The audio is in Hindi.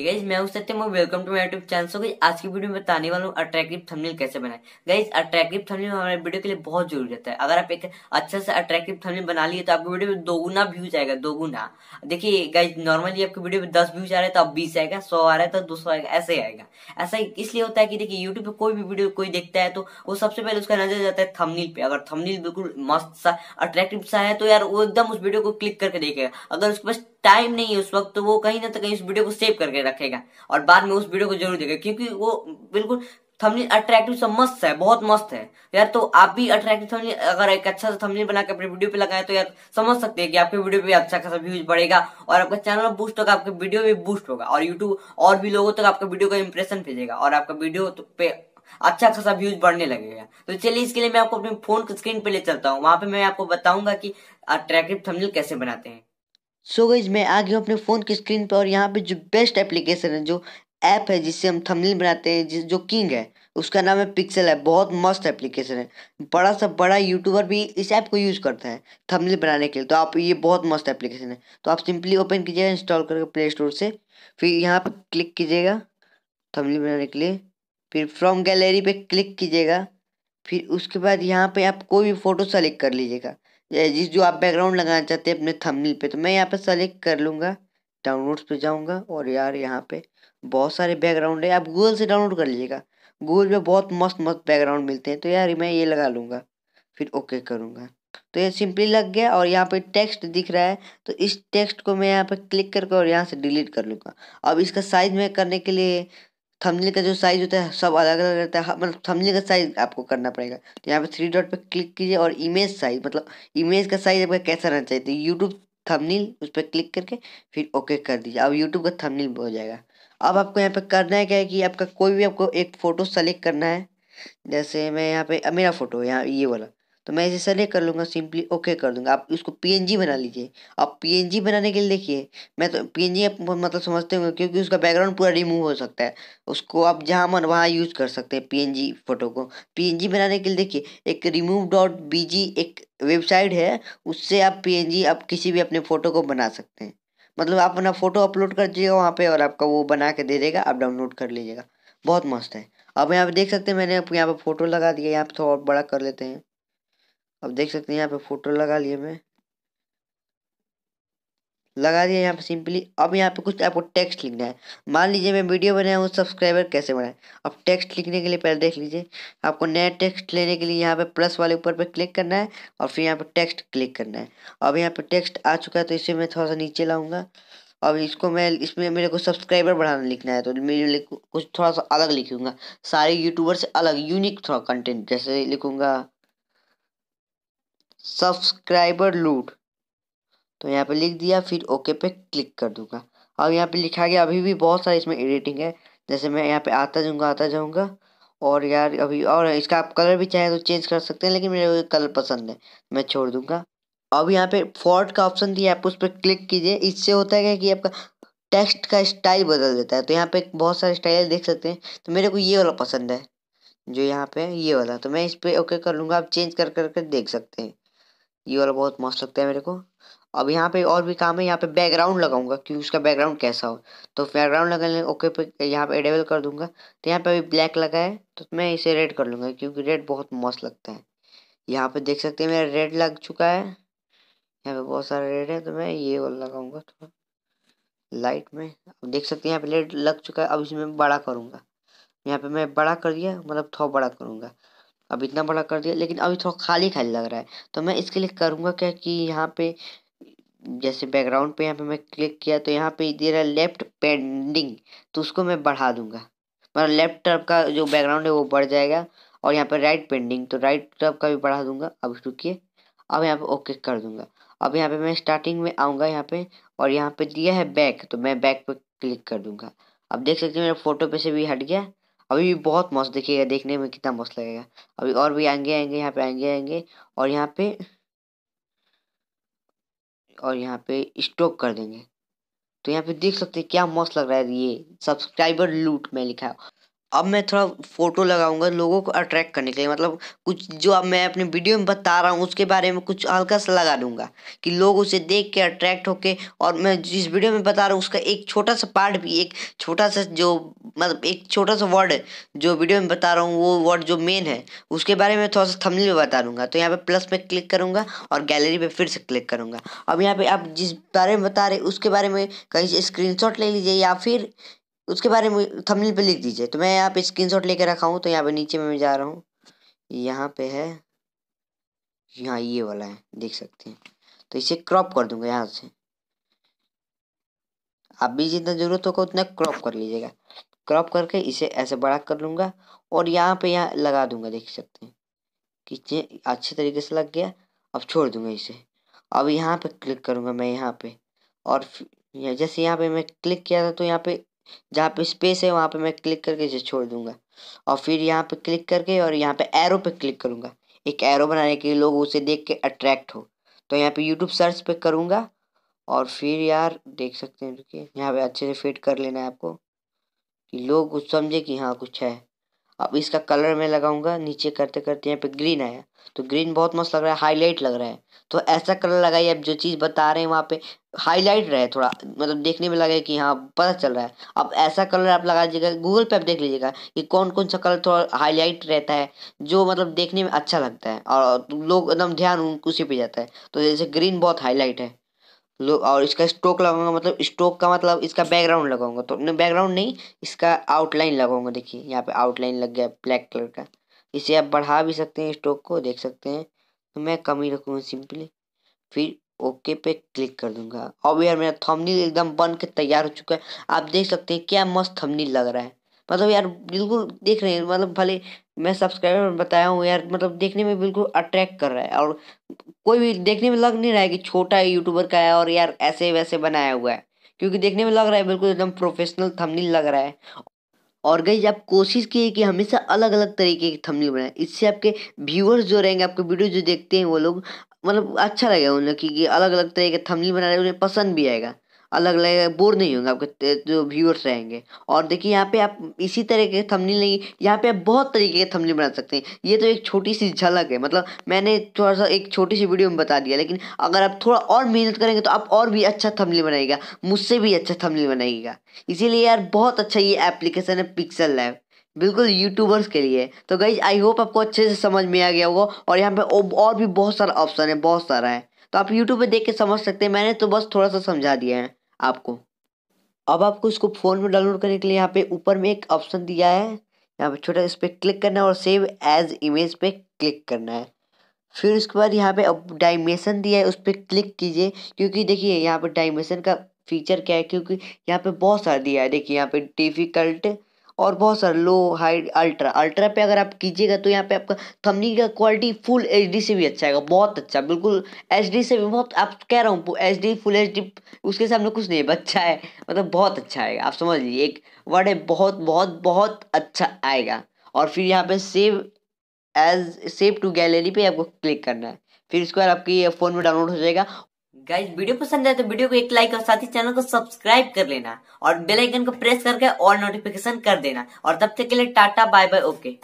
गाइज मैं हूं सत्यम और welcome to my YouTube channel so guys आज की वीडियो में बताने वाला हूँ अट्रैक्टिव थंबनेल कैसे बनाए गाइज अट्रैक्टिव थंबनेल हमारे वीडियो के लिए बहुत जरूरी रहता है अगर आप एक अच्छा सा अट्रैक्टिव थंबनेल बना लिए तो आपकी वीडियो में दोगुना व्यूज आएगा दोगुना देखिए गाइज नॉर्मली आपकी वीडियो में दस व्यूज आ रहे हैं तो आप बीस आएगा सौ आ रहा है तो दो आएगा ऐसे ही आएगा ऐसा इसलिए होता है कि देखिए यूट्यूब पर कोई भी वीडियो कोई देखता है तो वो सबसे पहले उसका नजर जाता है थमनील पे अगर थमनील बिल्कुल मस्त सा अट्रैक्टिव सा है तो यार वो एकदम उस वीडियो को क्लिक करके देखेगा अगर उसके पास टाइम नहीं है उस वक्त तो वो कहीं ना तो कहीं उस वीडियो को सेव करके रखेगा और बाद में उस वीडियो को जरूर देखेगा क्योंकि वो बिल्कुल थंबनेल अट्रैक्टिव सब मस्त है बहुत मस्त है यार तो आप भी अट्रैक्टिव थंबनेल अगर एक अच्छा सा थंबनेल बना के अपने वीडियो पे लगाए तो यार समझ सकते हैं कि आपके वीडियो पे अच्छा खासा व्यूज बढ़ेगा और आपका चैनल बूस्ट होगा आपके वीडियो भी बूस्ट होगा और यूट्यूब और भी लोगों तक आपका वीडियो का इंप्रेशन भेजेगा और आपका वीडियो तो पे अच्छा खासा व्यूज बढ़ने लगेगा तो चलिए इसके लिए मैं आपको अपने फोन स्क्रीन पे ले चलता हूँ वहां पे मैं आपको बताऊंगा कि अट्रैक्टिव थंबनेल कैसे बनाते हैं सो गईज मैं आ गया अपने फ़ोन की स्क्रीन पर और यहाँ पे जो बेस्ट एप्लीकेशन है जो ऐप है जिससे हम थंबनेल बनाते हैं जिस जो किंग है उसका नाम है पिक्सल है बहुत मस्त एप्लीकेशन है बड़ा सा बड़ा यूट्यूबर भी इस ऐप को यूज़ करता है थंबनेल बनाने के लिए तो आप ये बहुत मस्त एप्लीकेशन है तो आप सिंपली ओपन कीजिएगा इंस्टॉल करके प्ले स्टोर से फिर यहाँ पर क्लिक कीजिएगा थंबनेल बनाने के लिए फिर फ्रॉम गैलरी पर क्लिक कीजिएगा फिर उसके बाद यहाँ पर आप कोई भी फ़ोटो सेलेक्ट कर लीजिएगा जिस जो आप बैकग्राउंड लगाना चाहते हैं अपने थंबनेल पे तो मैं यहाँ पे सेलेक्ट कर लूँगा डाउनलोड्स पे जाऊँगा और यार यहाँ पे बहुत सारे बैकग्राउंड है आप गूगल से डाउनलोड कर लीजिएगा गूगल पे बहुत मस्त मस्त बैकग्राउंड मिलते हैं तो यार मैं ये लगा लूँगा फिर ओके करूँगा तो ये सिंपली लग गया और यहाँ पे टेक्स्ट दिख रहा है तो इस टेक्स्ट को मैं यहाँ पे क्लिक करके और यहाँ से डिलीट कर लूँगा अब इसका साइज में करने के लिए थंबनेल का जो साइज होता है सब अलग अलग रहता है हाँ, मतलब थंबनेल का साइज आपको करना पड़ेगा तो यहाँ पे थ्री डॉट पे क्लिक कीजिए और इमेज साइज मतलब इमेज का साइज आपका कैसा रहना चाहिए तो यूट्यूब थंबनेल उस पर क्लिक करके फिर ओके कर दीजिए अब यूट्यूब का थंबनेल हो जाएगा अब आपको यहाँ पे करना है क्या है कि आपका कोई भी आपको एक फ़ोटो सेलेक्ट करना है जैसे मैं यहाँ पे मेरा फ़ोटो यहाँ ये वाला तो मैं इसे सेलेक्ट कर लूँगा सिंपली ओके कर दूँगा आप इसको पी बना लीजिए अब पी बनाने के लिए देखिए मैं तो पी मतलब समझते होंगे क्योंकि उसका बैकग्राउंड पूरा रिमूव हो सकता है उसको आप जहाँ मन वहाँ यूज़ कर सकते हैं पी फोटो को पी बनाने के लिए देखिए एक रिमूव डॉट बी एक वेबसाइट है उससे आप पीएनजी आप किसी भी अपने फ़ोटो को बना सकते हैं मतलब आप अपना फ़ोटो अपलोड कर दीजिएगा वहाँ पे और आपका वो बना के दे देगा आप डाउनलोड कर लीजिएगा बहुत मस्त है अब यहाँ पे देख सकते हैं मैंने यहाँ पे फ़ोटो लगा दिया यहाँ पे थोड़ा बड़ा कर लेते हैं अब देख सकते हैं यहाँ पे फोटो लगा लिए मैं लगा दिया यहाँ पे सिंपली अब यहाँ पे कुछ आपको टेक्स्ट लिखना है मान लीजिए मैं वीडियो बनाया हूँ सब्सक्राइबर कैसे बनाए अब टेक्स्ट लिखने के लिए पहले देख लीजिए आपको नया टेक्स्ट लेने के लिए यहाँ पे प्लस वाले ऊपर पे क्लिक करना है और फिर यहाँ पे टेक्स्ट क्लिक करना है अब यहाँ पे टेक्स्ट आ चुका है तो इसे मैं थोड़ा सा नीचे लाऊंगा अब इसको मैं इसमें मेरे को सब्सक्राइबर बढ़ाना लिखना है तो मेरे लिए कुछ थोड़ा सा अलग लिखूंगा सारे यूट्यूबर से अलग यूनिक थोड़ा कंटेंट जैसे लिखूंगा सब्सक्राइबर लूट तो यहाँ पे लिख दिया फिर ओके पे क्लिक कर दूंगा अब यहाँ पे लिखा गया अभी भी बहुत सारे इसमें एडिटिंग है जैसे मैं यहाँ पे आता जाऊँगा आता जाऊँगा और यार अभी और इसका आप कलर भी चाहें तो चेंज कर सकते हैं लेकिन मेरे को कलर पसंद है तो मैं छोड़ दूंगा अब यहाँ पे फॉर्ट का ऑप्शन दिया आप उस पर क्लिक कीजिए इससे होता है क्या कि आपका टेक्स्ट का स्टाइल बदल देता है तो यहाँ पे बहुत सारे स्टाइल देख सकते हैं तो मेरे को ये वाला पसंद है जो यहाँ पे ये वाला तो मैं इस पर ओके कर लूँगा आप चेंज कर करके कर देख सकते हैं ये वाला बहुत मस्त लगता है मेरे को अब यहाँ पे और भी काम है यहाँ पे बैकग्राउंड लगाऊंगा कि उसका बैकग्राउंड कैसा हो तो बैकग्राउंड लगाने ओके पे यहाँ पे एडेबल कर दूंगा तो यहाँ पे अभी ब्लैक लगा है तो मैं इसे रेड कर लूँगा क्योंकि रेड बहुत मस्त लगता है यहाँ पे देख सकते हैं मेरा रेड लग चुका है यहाँ पे बहुत सारा रेड है तो मैं ये वाला लगाऊंगा थोड़ा लाइट में अब देख सकते हैं यहाँ पे रेड लग चुका है अब इसमें बड़ा करूँगा यहाँ पे मैं बड़ा कर दिया मतलब थोड़ा बड़ा करूँगा अब इतना बड़ा कर दिया लेकिन अभी थोड़ा खाली खाली लग रहा है तो मैं इसके लिए करूँगा क्या कि यहाँ पे जैसे बैकग्राउंड पे यहाँ पे मैं क्लिक किया तो यहाँ पे दे रहा है लेफ्ट पेंडिंग तो उसको मैं बढ़ा दूंगा मतलब लेफ्ट टर्फ का जो बैकग्राउंड है वो बढ़ जाएगा और यहाँ पे राइट पेंडिंग तो राइट टर्फ का भी बढ़ा दूंगा अब रुकिए अब यहाँ पे ओके कर दूंगा अब यहाँ पे मैं स्टार्टिंग में आऊँगा यहाँ पे और यहाँ पे दिया है बैक तो मैं बैक पे क्लिक कर दूंगा अब देख सकते हैं मेरा फोटो पे से भी हट गया अभी भी बहुत मस्त दिखेगा देखने में कितना मस्त लगेगा अभी और भी आएंगे आएंगे यहाँ पे आएंगे आएंगे और यहाँ पे और यहाँ पे स्टॉक कर देंगे तो यहाँ पे देख सकते हैं क्या मस्त लग रहा है ये सब्सक्राइबर लूट में लिखा है अब मैं थोड़ा फ़ोटो लगाऊंगा लोगों को अट्रैक्ट करने के लिए मतलब कुछ जो अब मैं अपने वीडियो में बता रहा हूँ उसके बारे में कुछ हल्का सा लगा दूंगा कि लोग उसे देख के अट्रैक्ट होके और मैं जिस वीडियो में बता रहा हूँ उसका एक छोटा सा पार्ट भी एक छोटा सा जो मतलब एक छोटा सा वर्ड जो वीडियो में बता रहा हूँ वो वर्ड जो मेन है उसके बारे में थोड़ा सा थमली में बता दूंगा तो यहाँ पर प्लस में क्लिक करूँगा और गैलरी पर फिर से क्लिक करूँगा अब यहाँ पर आप जिस बारे में बता रहे उसके बारे में कहीं से स्क्रीन ले लीजिए या फिर उसके बारे में थंबनेल पे लिख दीजिए तो मैं यहाँ पे स्क्रीनशॉट लेके रखा हूँ तो यहाँ पे नीचे में मैं जा रहा हूँ यहाँ पे है यहाँ ये वाला है देख सकते हैं तो इसे क्रॉप कर दूंगा यहाँ से आप भी जितना ज़रूरत होगा उतना क्रॉप कर लीजिएगा क्रॉप करके इसे ऐसे बड़ा कर लूँगा और यहाँ पे यहाँ लगा दूंगा देख सकते हैं कि अच्छे तरीके से लग गया अब छोड़ दूंगा इसे अब यहाँ पे क्लिक करूँगा मैं यहाँ पे और जैसे यहाँ पे मैं क्लिक किया था तो यहाँ पे जहाँ पे स्पेस है वहाँ पे मैं क्लिक करके इसे छोड़ दूंगा और फिर यहाँ पे क्लिक करके और यहाँ पे एरो पे क्लिक करूँगा एक एरो बनाने के लिए लोग उसे देख के अट्रैक्ट हो तो यहाँ पे यूट्यूब सर्च पे करूँगा और फिर यार देख सकते हैं यहाँ पे अच्छे से फिट कर लेना है आपको कि लोग कुछ समझे कि हाँ कुछ है अब इसका कलर मैं लगाऊंगा नीचे करते करते यहाँ पे ग्रीन आया तो ग्रीन बहुत मस्त लग रहा है हाईलाइट लग रहा है तो ऐसा कलर लगाइए आप जो चीज़ बता रहे हैं वहाँ पे हाईलाइट रहे थोड़ा मतलब देखने में लगे कि हाँ पता चल रहा है अब ऐसा कलर आप लगा दीजिएगा गूगल पे आप देख लीजिएगा कि कौन कौन सा कलर थोड़ा हाईलाइट रहता है जो मतलब देखने में अच्छा लगता है और लोग एकदम ध्यान उन उसी पर जाता है तो जैसे ग्रीन बहुत हाईलाइट है लोग और इसका स्टोक लगाऊंगा मतलब स्टोक का मतलब इसका बैकग्राउंड लगाऊंगा तो बैकग्राउंड नहीं इसका आउटलाइन लगाऊंगा देखिए यहाँ पे आउटलाइन लग गया ब्लैक कलर का इसे आप बढ़ा भी सकते हैं स्टोक को देख सकते हैं तो मैं कम ही रखूँगा सिंपली फिर ओके पे क्लिक कर दूंगा अब यार मेरा थमनील एकदम बन के तैयार हो चुका है आप देख सकते हैं क्या मस्त थमनील लग रहा है मतलब यार बिल्कुल देख रहे हैं मतलब भले मैं सब्सक्राइबर बताया हूँ यार मतलब देखने में बिल्कुल अट्रैक्ट कर रहा है और कोई भी देखने में लग नहीं रहा है कि छोटा यूट्यूबर का है और यार ऐसे वैसे बनाया हुआ है क्योंकि देखने में लग रहा है बिल्कुल एकदम प्रोफेशनल थंबनेल लग रहा है और गई आप कोशिश की कि हमेशा अलग अलग तरीके की थंबनेल बनाए इससे आपके व्यूअर्स जो रहेंगे आपके वीडियो जो देखते हैं वो लोग मतलब अच्छा लगेगा उन्हें कि अलग अलग तरह के थंबनेल बना रहे उन्हें पसंद भी आएगा अलग अलग बोर नहीं होंगे आपके जो व्यूअर्स रहेंगे और देखिए यहाँ पे आप इसी तरह के थमनी नहीं यहाँ पे आप बहुत तरीके के थमनी बना सकते हैं ये तो एक छोटी सी झलक है मतलब मैंने थोड़ा सा एक छोटी सी वीडियो में बता दिया लेकिन अगर आप थोड़ा और मेहनत करेंगे तो आप और भी अच्छा थमली बनाएगा मुझसे भी अच्छा थमली बनाएगा इसीलिए यार बहुत अच्छा ये एप्लीकेशन है पिक्सल लैब बिल्कुल यूट्यूबर्स के लिए तो गई आई होप आपको अच्छे से समझ में आ गया होगा और यहाँ पे और भी बहुत सारा ऑप्शन है बहुत सारा है तो आप यूट्यूब पे देख के समझ सकते हैं मैंने तो बस थोड़ा सा समझा दिया है आपको अब आपको इसको फ़ोन में डाउनलोड करने के लिए यहाँ पे ऊपर में एक ऑप्शन दिया है यहाँ पे छोटा इस पर क्लिक करना है और सेव एज इमेज पे क्लिक करना है फिर उसके बाद यहाँ पे अब डायमेशन दिया है उस पर क्लिक कीजिए क्योंकि देखिए यहाँ पर डाइमेंशन का फीचर क्या है क्योंकि यहाँ पे बहुत सारा दिया है देखिए यहाँ पे डिफ़िकल्ट और बहुत सारे लो हाई अल्ट्रा अल्ट्रा पे अगर आप कीजिएगा तो यहाँ पे आपका थंबनेल का क्वालिटी फुल एच से भी अच्छा आएगा बहुत अच्छा बिल्कुल एच से भी बहुत आप कह रहा हूँ एच फुल एच उसके सामने कुछ नहीं अच्छा है मतलब बहुत अच्छा आएगा आप समझ लीजिए एक वर्ड है बहुत बहुत बहुत अच्छा आएगा और फिर यहाँ पे save as save to gallery पे आपको क्लिक करना है फिर इसके बाद आपके फ़ोन में डाउनलोड हो जाएगा गाइज वीडियो पसंद आए तो वीडियो को एक लाइक और साथ ही चैनल को सब्सक्राइब कर लेना और बेल आइकन को प्रेस करके और नोटिफिकेशन कर देना और तब तक के लिए टाटा बाय बाय ओके